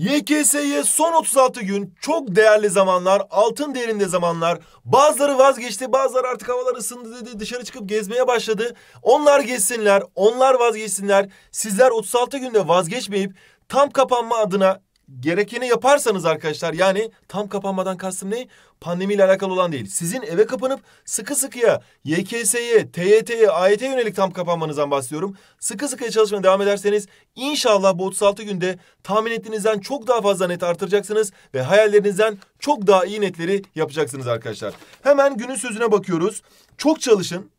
YKS'ye son 36 gün çok değerli zamanlar, altın değerinde zamanlar. Bazıları vazgeçti, bazıları artık havalar ısındı dedi, dışarı çıkıp gezmeye başladı. Onlar gezsinler, onlar vazgeçsinler. Sizler 36 günde vazgeçmeyip tam kapanma adına gerekeni yaparsanız arkadaşlar yani tam kapanmadan kastım ne? Pandemiyle alakalı olan değil. Sizin eve kapanıp sıkı sıkıya YKS'ye, TYT'ye, AYT'ye yönelik tam kapanmanızdan bahsediyorum. Sıkı sıkıya çalışmaya devam ederseniz inşallah bu 36 günde tahmin ettiğinizden çok daha fazla net artıracaksınız ve hayallerinizden çok daha iyi netleri yapacaksınız arkadaşlar. Hemen günün sözüne bakıyoruz. Çok çalışın,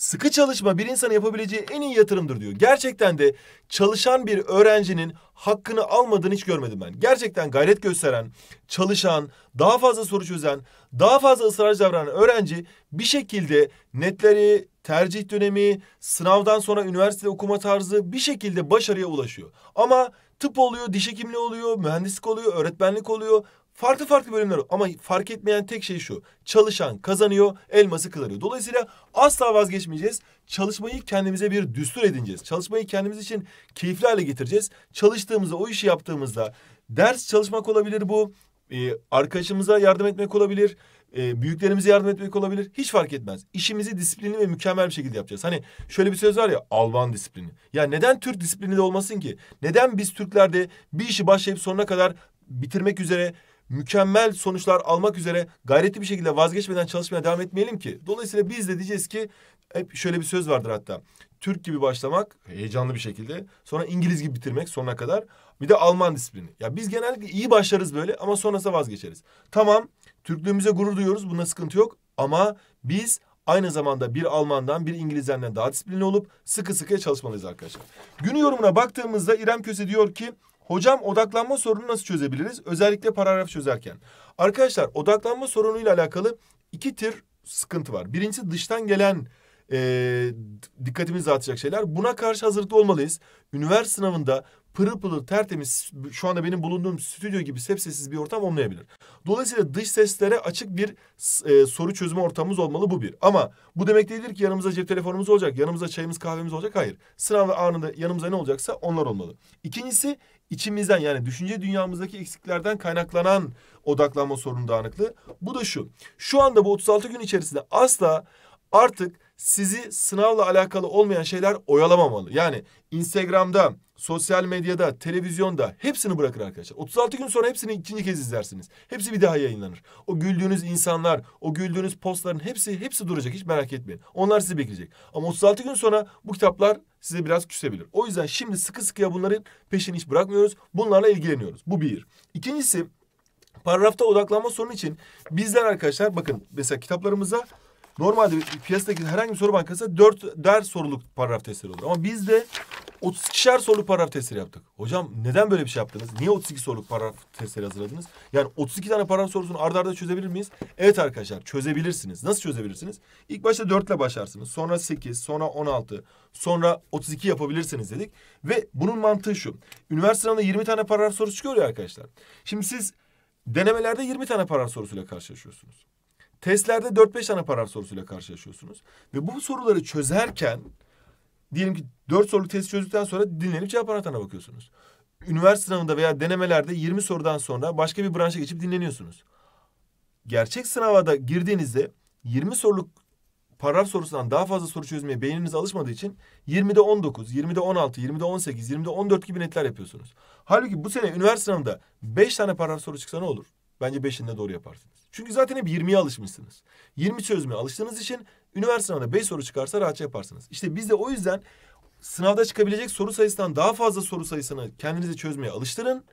Sıkı çalışma bir insanın yapabileceği en iyi yatırımdır diyor. Gerçekten de çalışan bir öğrencinin hakkını almadığını hiç görmedim ben. Gerçekten gayret gösteren, çalışan, daha fazla soru çözen, daha fazla ısrarcı davranan öğrenci bir şekilde netleri, tercih dönemi, sınavdan sonra üniversite okuma tarzı bir şekilde başarıya ulaşıyor. Ama tıp oluyor, diş hekimliği oluyor, mühendislik oluyor, öğretmenlik oluyor. Farklı farklı bölümler var. ama fark etmeyen tek şey şu. Çalışan kazanıyor, elması kılarıyor. Dolayısıyla asla vazgeçmeyeceğiz. Çalışmayı kendimize bir düstur edineceğiz. Çalışmayı kendimiz için keyifli hale getireceğiz. Çalıştığımızda, o işi yaptığımızda ders çalışmak olabilir bu. Ee, arkadaşımıza yardım etmek olabilir. E, büyüklerimize yardım etmek olabilir. Hiç fark etmez. İşimizi disiplinli ve mükemmel bir şekilde yapacağız. Hani şöyle bir söz var ya Alman disiplini. Ya neden Türk disiplini de olmasın ki? Neden biz Türklerde bir işi başlayıp sonuna kadar bitirmek üzere mükemmel sonuçlar almak üzere gayretli bir şekilde vazgeçmeden çalışmaya devam etmeyelim ki. Dolayısıyla biz de diyeceğiz ki hep şöyle bir söz vardır hatta. Türk gibi başlamak heyecanlı bir şekilde sonra İngiliz gibi bitirmek sonuna kadar bir de Alman disiplini. Ya biz genellikle iyi başlarız böyle ama sonrasında vazgeçeriz. Tamam Türklüğümüze gurur duyuyoruz bunda sıkıntı yok ama biz aynı zamanda bir Alman'dan bir İngiliz'den daha disiplinli olup sıkı sıkıya çalışmalıyız arkadaşlar. Günü yorumuna baktığımızda İrem Köse diyor ki Hocam odaklanma sorunu nasıl çözebiliriz? Özellikle paragraf çözerken. Arkadaşlar odaklanma sorunuyla alakalı iki tür sıkıntı var. Birincisi dıştan gelen e, dikkatimizi dağıtacak şeyler. Buna karşı hazırlıklı olmalıyız. Üniversite sınavında pırıl pırıl tertemiz şu anda benim bulunduğum stüdyo gibi sepsesiz bir ortam olmayabilir. Dolayısıyla dış seslere açık bir e, soru çözme ortamımız olmalı bu bir. Ama bu demek değildir ki yanımıza cep telefonumuz olacak, yanımıza çayımız kahvemiz olacak. Hayır. Sınav anında yanımıza ne olacaksa onlar olmalı. İkincisi içimizden yani düşünce dünyamızdaki eksiklerden kaynaklanan odaklanma sorunu dağınıklığı. Bu da şu. Şu anda bu 36 gün içerisinde asla artık sizi sınavla alakalı olmayan şeyler oyalamamalı. Yani Instagram'da sosyal medyada, televizyonda hepsini bırakın arkadaşlar. 36 gün sonra hepsini ikinci kez izlersiniz. Hepsi bir daha yayınlanır. O güldüğünüz insanlar, o güldüğünüz postların hepsi hepsi duracak hiç merak etmeyin. Onlar sizi bekleyecek. Ama 36 gün sonra bu kitaplar size biraz küsebilir. O yüzden şimdi sıkı sıkıya bunların peşini hiç bırakmıyoruz. Bunlarla ilgileniyoruz. Bu bir. İkincisi paragrafta odaklanma sorunu için bizler arkadaşlar bakın mesela kitaplarımıza Normalde piyasadaki herhangi bir soru bankası dört der soruluk paragraf testleri olur. Ama bizde 32'şer soruluk paragraf testleri yaptık. Hocam neden böyle bir şey yaptınız? Niye 32 soruluk paragraf testleri hazırladınız? Yani 32 tane paragraf sorusunu ardarda arda çözebilir miyiz? Evet arkadaşlar çözebilirsiniz. Nasıl çözebilirsiniz? İlk başta 4 ile başlarsınız. Sonra 8, sonra 16, sonra 32 yapabilirsiniz dedik. Ve bunun mantığı şu. Üniversite sınavında 20 tane paragraf sorusu çıkıyor ya arkadaşlar. Şimdi siz denemelerde 20 tane paragraf sorusuyla karşılaşıyorsunuz. Testlerde 4-5 tane paragraf sorusuyla karşılaşıyorsunuz. Ve bu soruları çözerken diyelim ki dört soruluk test çözdükten sonra dinlenip cevap anahtarına bakıyorsunuz. Üniversite sınavında veya denemelerde 20 sorudan sonra başka bir branşa geçip dinleniyorsunuz. Gerçek sınava da girdiğinizde 20 soruluk paragraf sorusundan daha fazla soru çözmeye beyniniz alışmadığı için 20'de 19, 20'de 16, 20'de 18, 20'de 14 gibi netler yapıyorsunuz. Halbuki bu sene üniversite sınavında 5 tane paragraf soru çıksa ne olur? Bence 5'inde doğru yaparsınız. Çünkü zaten hep 20'ye alışmışsınız. 20 çözmeye alıştığınız için Üniversite sınavında beş soru çıkarsa rahatça şey yaparsınız. İşte biz de o yüzden sınavda çıkabilecek soru sayısından daha fazla soru sayısını kendinize çözmeye alıştırın.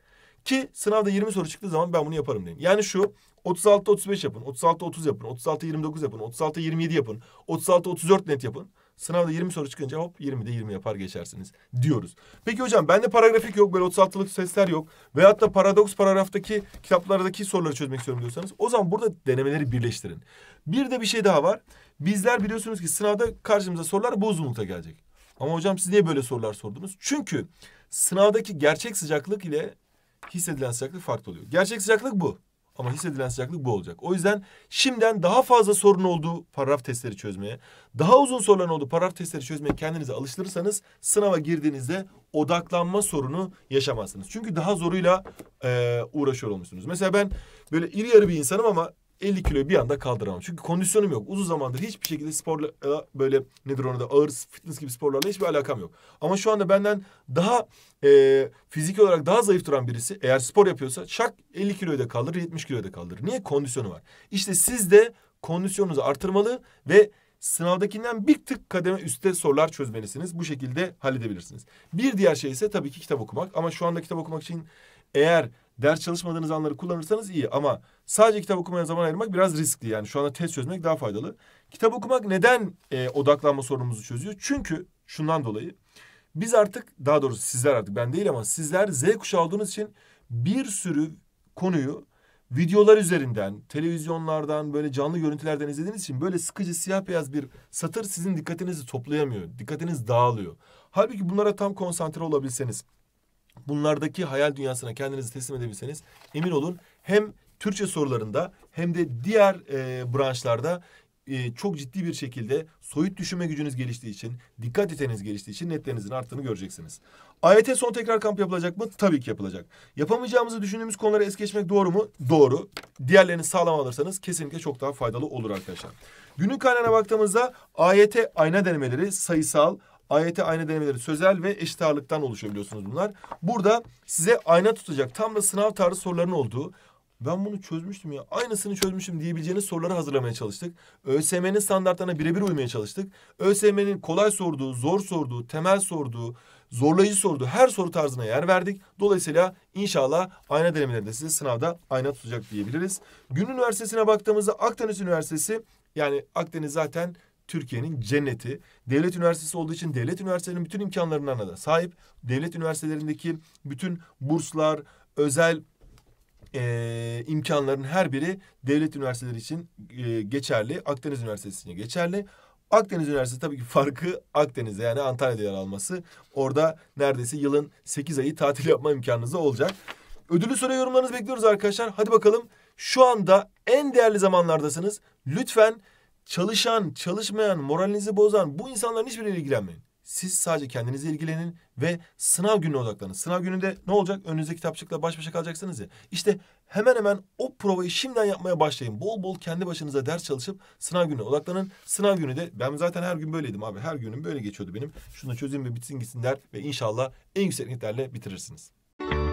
Ki sınavda 20 soru çıktığı zaman ben bunu yaparım deyin. Yani şu 36 35 yapın, 36 30 yapın, 36 29 yapın, 36 27 yapın, 36 34 net yapın. Sınavda 20 soru çıkınca hop 20'de 20 yapar geçersiniz diyoruz. Peki hocam bende paragrafik yok böyle 36'lık sesler yok. Veyahut da paradoks paragraftaki kitaplardaki soruları çözmek istiyorum diyorsanız o zaman burada denemeleri birleştirin. Bir de bir şey daha var. Bizler biliyorsunuz ki sınavda karşımıza sorular bu uzunlukta gelecek. Ama hocam siz niye böyle sorular sordunuz? Çünkü sınavdaki gerçek sıcaklık ile hissedilen sıcaklık farklı oluyor. Gerçek sıcaklık bu. Ama hissedilen sıcaklık bu olacak. O yüzden şimdiden daha fazla sorun olduğu paragraf testleri çözmeye, daha uzun soruların olduğu paragraf testleri çözmeye kendinize alıştırırsanız sınava girdiğinizde odaklanma sorunu yaşamazsınız. Çünkü daha zoruyla e, uğraşıyor olmuşsunuz. Mesela ben böyle iri yarı bir insanım ama 50 kiloyu bir anda kaldıramam. Çünkü kondisyonum yok. Uzun zamandır hiçbir şekilde sporla e, böyle nedir onu da ağır fitness gibi sporlarla hiçbir alakam yok. Ama şu anda benden daha e, fiziki olarak daha zayıf duran birisi eğer spor yapıyorsa şak 50 kiloyu da kaldırır 70 kiloyu da kaldırır. Niye? Kondisyonu var. İşte siz de kondisyonunuzu artırmalı ve sınavdakinden bir tık kademe üstte sorular çözmelisiniz. Bu şekilde halledebilirsiniz. Bir diğer şey ise tabii ki kitap okumak. Ama şu anda kitap okumak için eğer ders çalışmadığınız anları kullanırsanız iyi ama sadece kitap okumaya zaman ayırmak biraz riskli. Yani şu anda test çözmek daha faydalı. Kitap okumak neden e, odaklanma sorunumuzu çözüyor? Çünkü şundan dolayı biz artık daha doğrusu sizler artık ben değil ama sizler Z kuşağı olduğunuz için bir sürü konuyu videolar üzerinden, televizyonlardan, böyle canlı görüntülerden izlediğiniz için böyle sıkıcı siyah beyaz bir satır sizin dikkatinizi toplayamıyor. Dikkatiniz dağılıyor. Halbuki bunlara tam konsantre olabilseniz bunlardaki hayal dünyasına kendinizi teslim edebilseniz emin olun hem Türkçe sorularında hem de diğer e, branşlarda e, çok ciddi bir şekilde soyut düşünme gücünüz geliştiği için, dikkat yeteneğiniz geliştiği için netlerinizin arttığını göreceksiniz. AYT son tekrar kamp yapılacak mı? Tabii ki yapılacak. Yapamayacağımızı düşündüğümüz konuları es geçmek doğru mu? Doğru. Diğerlerini sağlam alırsanız kesinlikle çok daha faydalı olur arkadaşlar. Günün kaynağına baktığımızda AYT ayna denemeleri sayısal, Ayete ayna denemeleri sözel ve eşit ağırlıktan oluşuyor biliyorsunuz bunlar. Burada size ayna tutacak tam da sınav tarzı soruların olduğu ben bunu çözmüştüm ya aynısını çözmüşüm diyebileceğiniz soruları hazırlamaya çalıştık. ÖSM'nin standartlarına birebir uymaya çalıştık. ÖSM'nin kolay sorduğu, zor sorduğu, temel sorduğu, zorlayıcı sorduğu her soru tarzına yer verdik. Dolayısıyla inşallah ayna denemeleri de size sınavda ayna tutacak diyebiliriz. Gün Üniversitesi'ne baktığımızda Akdeniz Üniversitesi yani Akdeniz zaten Türkiye'nin cenneti. Devlet üniversitesi olduğu için devlet üniversitelerinin bütün imkanlarına da sahip. Devlet üniversitelerindeki bütün burslar, özel e, imkanların her biri devlet üniversiteleri için e, geçerli. Akdeniz Üniversitesi için geçerli. Akdeniz Üniversitesi tabii ki farkı Akdeniz'de yani Antalya'da yer alması. Orada neredeyse yılın 8 ayı tatil yapma imkanınız da olacak. Ödülü soru yorumlarınızı bekliyoruz arkadaşlar. Hadi bakalım şu anda en değerli zamanlardasınız. Lütfen çalışan, çalışmayan, moralinizi bozan bu insanların hiçbiriyle ilgilenmeyin. Siz sadece kendinize ilgilenin ve sınav gününe odaklanın. Sınav gününde ne olacak? Önünüzde kitapçıkla baş başa kalacaksınız ya. İşte hemen hemen o provayı şimdiden yapmaya başlayın. Bol bol kendi başınıza ders çalışıp sınav gününe odaklanın. Sınav günü de ben zaten her gün böyleydim abi. Her günüm böyle geçiyordu benim. Şunu çözeyim ve bitsin gitsin der ve inşallah en yüksek netlerle bitirirsiniz.